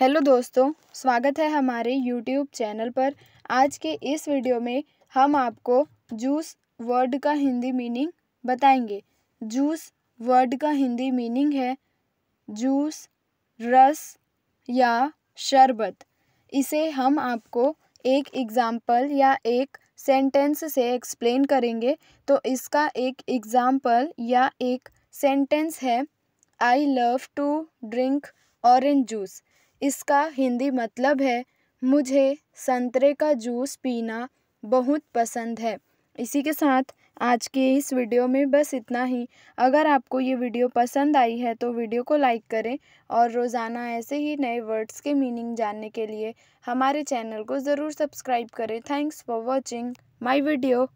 hello दोस्तों स्वागत है हमारे यूट्यूब चैनल पर आज के इस वीडियो में हम आपको जूस वर्ड का हिंदी मीनिंग बताएंगे जूस वर्ड का हिंदी मीनिंग है जूस रस या शरबत इसे हम आपको एक एग्ज़ाम्पल या एक सेंटेंस से एक्सप्लेन करेंगे तो इसका एक एग्ज़ाम्पल या एक सेंटेंस है I love to drink orange juice इसका हिंदी मतलब है मुझे संतरे का जूस पीना बहुत पसंद है इसी के साथ आज के इस वीडियो में बस इतना ही अगर आपको ये वीडियो पसंद आई है तो वीडियो को लाइक करें और रोज़ाना ऐसे ही नए वर्ड्स के मीनिंग जानने के लिए हमारे चैनल को ज़रूर सब्सक्राइब करें thanks for watching my video